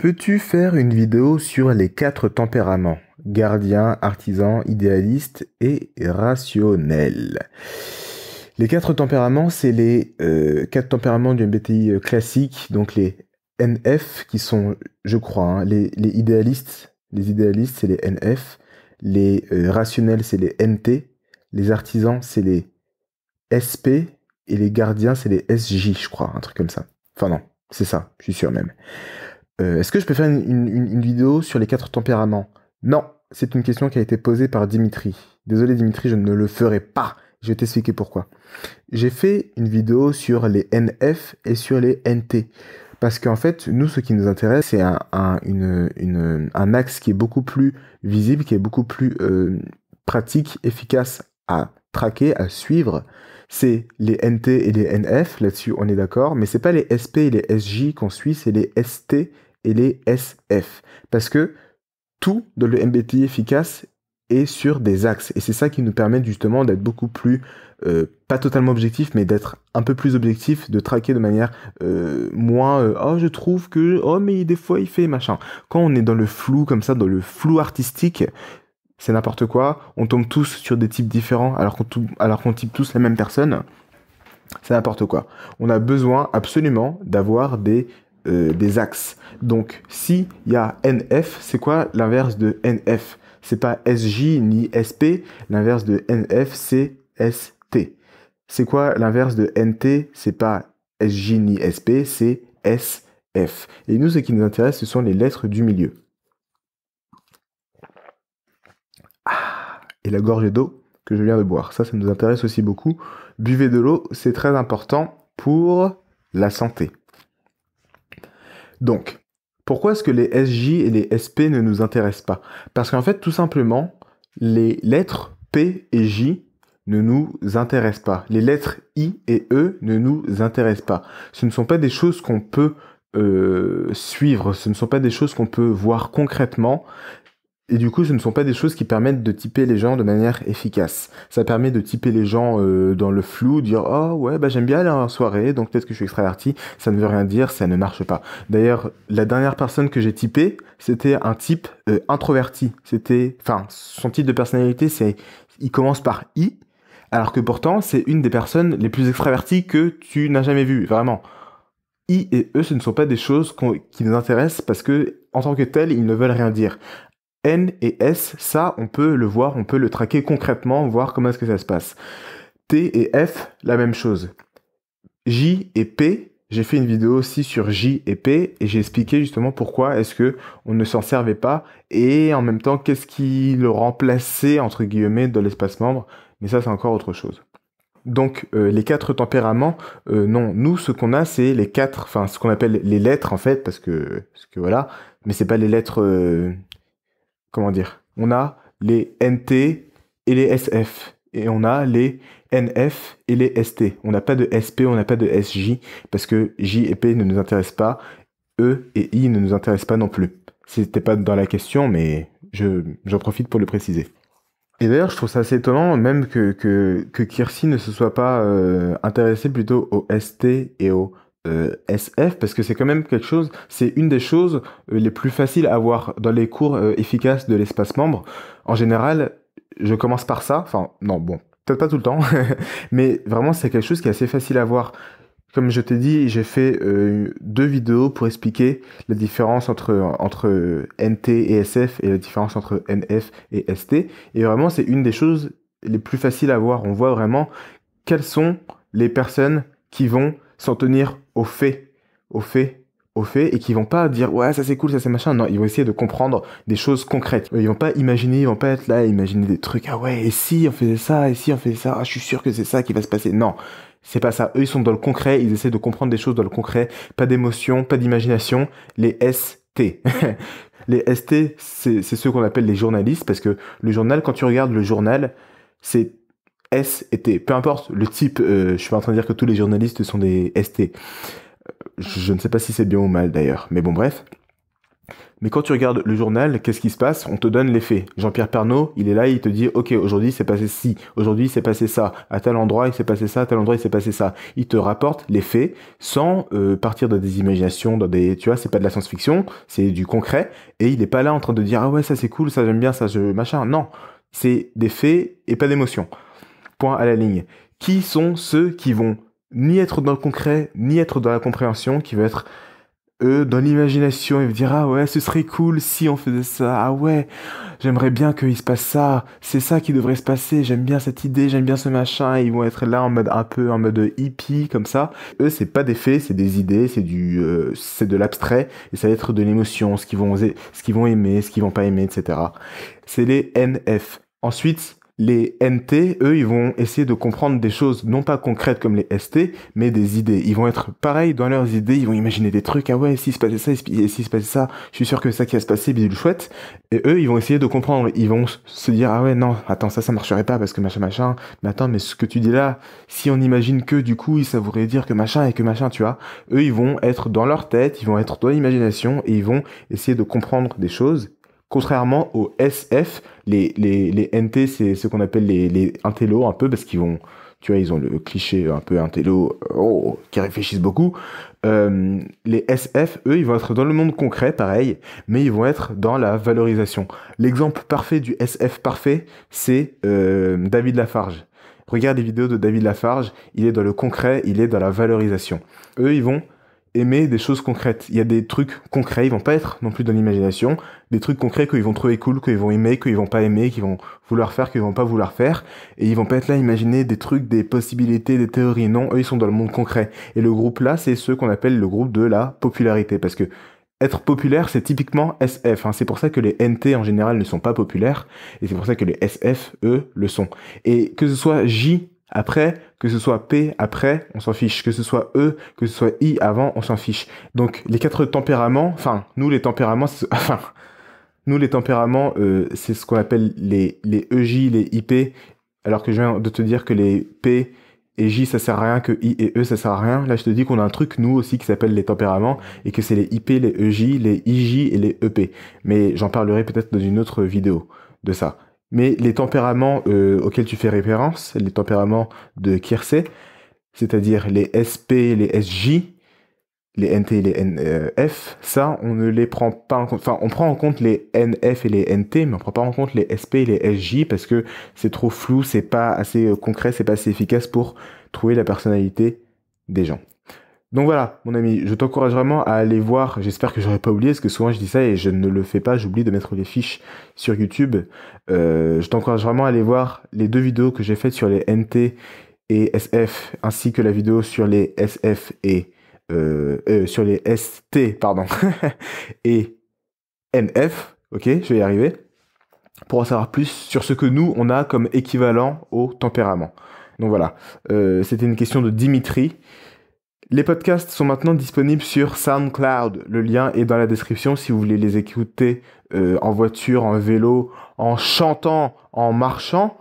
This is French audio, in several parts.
Peux-tu faire une vidéo sur les quatre tempéraments Gardien, artisan, idéaliste et rationnel. Les quatre tempéraments, c'est les euh, quatre tempéraments du MBTI euh, classique, donc les NF qui sont, je crois, hein, les, idéalistes. Les idéalistes, c'est les NF. Les euh, rationnels, c'est les NT. Les artisans, c'est les SP. Et les gardiens, c'est les SJ, je crois, un truc comme ça. Enfin non, c'est ça, je suis sûr même. Euh, est-ce que je peux faire une, vidéo sur les quatre tempéraments Non, c'est une question qui a été posée par Dimitri. Désolé Dimitri, je ne le ferai pas. Je vais t'expliquer pourquoi. J'ai fait une vidéo sur les NF et sur les NT. Parce qu'en fait, nous, ce qui nous intéresse, c'est un, un, axe qui est beaucoup plus visible, qui est beaucoup plus euh, pratique, efficace à traquer, à suivre. C'est les NT et les NF, là-dessus on est d'accord, mais c'est pas les SP et les SJ qu'on suit, c'est les ST et les SF. Parce que tout dans le MBTI efficace est sur des axes. Et c'est ça qui nous permet justement d'être beaucoup plus, euh, pas totalement objectif, mais d'être un peu plus objectif, de traquer de manière euh, moins, euh, oh je trouve que, oh mais des fois il fait machin. Quand on est dans le flou comme ça, dans le flou artistique, c'est n'importe quoi, on tombe tous sur des types différents alors qu'on, alors qu'on type tous la même personne. C'est n'importe quoi. On a besoin absolument d'avoir des euh, des axes. Donc, il y a NF, c'est quoi l'inverse de NF C'est pas SJ ni SP. L'inverse de NF, c'est ST. C'est quoi l'inverse de NT C'est pas SJ ni SP, c'est SF. Et nous, ce qui nous intéresse, ce sont les lettres du milieu. Ah, et la gorge d'eau que je viens de boire. Ça, ça nous intéresse aussi beaucoup. Buvez de l'eau, c'est très important pour la santé. Donc, pourquoi est-ce que les SJ et les SP ne nous intéressent pas Parce qu'en fait, tout simplement, les lettres P et J ne nous intéressent pas. Les lettres I et E ne nous intéressent pas. Ce ne sont pas des choses qu'on peut euh, suivre, ce ne sont pas des choses qu'on peut voir concrètement. Et du coup, ce ne sont pas des choses qui permettent de typer les gens de manière efficace. Ça permet de typer les gens euh, dans le flou, dire oh ouais bah j'aime bien aller en soirée, donc peut-être que je suis extraverti. Ça ne veut rien dire, ça ne marche pas. D'ailleurs, la dernière personne que j'ai typée, c'était un type euh, introverti. C'était, enfin, son type de personnalité, c'est, il commence par I, alors que pourtant c'est une des personnes les plus extraverties que tu n'as jamais vues, vraiment. I et E, ce ne sont pas des choses qui nous intéressent parce que, en tant que tel, ils ne veulent rien dire. N et S, ça, on peut le voir, on peut le traquer concrètement, voir comment est-ce que ça se passe. T et F, la même chose. J et P, j'ai fait une vidéo aussi sur J et P et j'ai expliqué justement pourquoi est-ce que on ne s'en servait pas et en même temps qu'est-ce qui le remplaçait entre guillemets dans l'espace membre. Mais ça, c'est encore autre chose. Donc euh, les quatre tempéraments, euh, non, nous ce qu'on a c'est les quatre, enfin ce qu'on appelle les lettres en fait, parce que, que voilà, mais c'est pas les lettres euh, comment dire, on a les NT et les SF. Et on a les NF et les ST. On n'a pas de SP, on n'a pas de SJ, parce que J et P ne nous intéressent pas, E et I ne nous intéressent pas non plus. C'était pas dans la question, mais j'en profite pour le préciser. Et d'ailleurs, je trouve ça assez étonnant même que, que, Kirsi ne se soit pas euh, intéressé plutôt au ST et au euh, SF parce que c'est quand même quelque chose, c'est une des choses euh, les plus faciles à voir dans les cours euh, efficaces de l'espace membre. En général, je commence par ça, enfin non, bon, peut-être pas tout le temps, mais vraiment c'est quelque chose qui est assez facile à voir. Comme je t'ai dit, j'ai fait deux vidéos pour expliquer la différence entre, entre NT et SF et la différence entre NF et ST. Et vraiment, c'est une des choses les plus faciles à voir. On voit vraiment quelles sont les personnes qui vont s'en tenir aux faits, aux faits, aux faits, et qui vont pas dire ouais ça c'est cool, ça c'est machin. Non, ils vont essayer de comprendre des choses concrètes. Ils vont pas imaginer, ils vont pas être là, imaginer des trucs. Ah ouais, et si on faisait ça, et si on faisait ça, ah, je suis sûr que c'est ça qui va se passer. Non, c'est pas ça. Eux, ils sont dans le concret, ils essaient de comprendre des choses dans le concret. Pas d'émotion, pas d'imagination. Les ST. les ST, c'est ceux qu'on appelle les journalistes parce que le journal, quand tu regardes le journal, c'est S et Peu importe le type, euh, je suis pas en train de dire que tous les journalistes sont des ST. Euh, je, ne sais pas si c'est bien ou mal d'ailleurs, mais bon bref. Mais quand tu regardes le journal, qu'est-ce qui se passe On te donne les faits. Jean-Pierre Pernaud, il est là, il te dit OK, aujourd'hui c'est passé ci, aujourd'hui c'est passé ça, à tel endroit il s'est passé ça, à tel endroit il s'est passé ça. Il te rapporte les faits sans euh, partir de des imaginations, dans des tu vois, c'est pas de la science-fiction, c'est du concret et il n'est pas là en train de dire ah ouais, ça c'est cool, ça j'aime bien, ça je machin. Non, c'est des faits et pas d'émotions point à la ligne. Qui sont ceux qui vont ni être dans le concret, ni être dans la compréhension, qui vont être eux dans l'imagination, et vont dire ah ouais, ce serait cool si on faisait ça, ah ouais, j'aimerais bien qu'il se passe ça, c'est ça qui devrait se passer, j'aime bien cette idée, j'aime bien ce machin, ils vont être là en mode un peu en mode hippie comme ça. Eux c'est pas des faits, c'est des idées, c'est du euh, de l'abstrait et ça va être de l'émotion, ce qu'ils vont ce qu'ils vont aimer, ce qu'ils vont pas aimer, etc. C'est les NF. Ensuite, les NT, eux, ils vont essayer de comprendre des choses non pas concrètes comme les ST, mais des idées. Ils vont être pareils dans leurs idées, ils vont imaginer des trucs, ah ouais, s'il se passait ça, et s'il se passait ça, je suis sûr que ça qui va se passer, bisous, chouette. Et eux, ils vont essayer de comprendre, ils vont se dire, ah ouais, non, attends, ça, ça marcherait pas parce que machin, machin, mais attends, mais ce que tu dis là, si on imagine que, du coup, ça voudrait dire que machin et que machin, tu vois, eux, ils vont être dans leur tête, ils vont être dans l'imagination et ils vont essayer de comprendre des choses Contrairement aux SF, les, NT, c'est ce qu'on appelle les, les un peu, parce qu'ils vont, tu vois, ils ont le cliché un peu intello, euh, oh, qui réfléchissent beaucoup. Euh, les SF, eux, ils vont être dans le monde concret, pareil, mais ils vont être dans la valorisation. L'exemple parfait du SF parfait, c'est euh, David Lafarge. Regarde les vidéos de David Lafarge, il est dans le concret, il est dans la valorisation. Eux, ils vont aimer des choses concrètes. Il y a des trucs concrets, ils vont pas être non plus dans l'imagination, des trucs concrets qu'ils vont trouver cool, qu'ils vont aimer, qu'ils vont pas aimer, qu'ils vont vouloir faire, qu'ils vont pas vouloir faire, et ils vont pas être là à imaginer des trucs, des possibilités, des théories. Non, eux ils sont dans le monde concret. Et le groupe là, c'est ce qu'on appelle le groupe de la popularité, parce que être populaire, c'est typiquement SF. Hein. C'est pour ça que les NT en général ne sont pas populaires, et c'est pour ça que les SF, eux, le sont. Et que ce soit J après, que ce soit P après, on s'en fiche. Que ce soit E, que ce soit I avant, on s'en fiche. Donc les quatre tempéraments, enfin nous les tempéraments, nous les tempéraments, euh, c'est ce qu'on appelle les, les EJ, les IP. Alors que je viens de te dire que les P et J ça sert à rien, que I et E ça sert à rien. Là je te dis qu'on a un truc nous aussi qui s'appelle les tempéraments et que c'est les IP, les EJ, les IJ et les EP. Mais j'en parlerai peut-être dans une autre vidéo de ça. Mais les tempéraments euh, auxquels tu fais référence, les tempéraments de Kiersey, c'est-à-dire les SP, les SJ, les NT et les NF, euh, ça, on ne les prend pas en compte. Enfin, on prend en compte les NF et les NT, mais on ne prend pas en compte les SP et les SJ parce que c'est trop flou, c'est pas assez euh, concret, c'est pas assez efficace pour trouver la personnalité des gens. Donc voilà, mon ami, je t'encourage vraiment à aller voir. J'espère que n'aurai pas oublié, parce que souvent je dis ça et je ne le fais pas. J'oublie de mettre les fiches sur YouTube. Euh, je t'encourage vraiment à aller voir les deux vidéos que j'ai faites sur les NT et SF, ainsi que la vidéo sur les SF et euh, euh, sur les ST, pardon, et NF. Ok, je vais y arriver. Pour en savoir plus sur ce que nous on a comme équivalent au tempérament. Donc voilà, c'était une question de Dimitri. Les podcasts sont maintenant disponibles sur SoundCloud. Le lien est dans la description si vous voulez les écouter euh, en voiture, en vélo, en chantant, en marchant,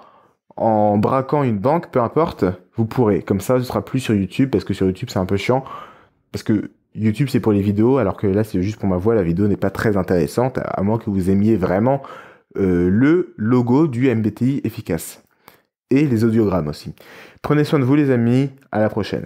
en braquant une banque, peu importe. Vous pourrez. Comme ça, ce sera plus sur YouTube parce que sur YouTube c'est un peu chiant. Parce que YouTube c'est pour les vidéos, alors que là c'est juste pour ma voix. La vidéo n'est pas très intéressante, à moins que vous aimiez vraiment euh, le logo du MBTI efficace et les audiogrammes aussi. Prenez soin de vous les amis. À la prochaine.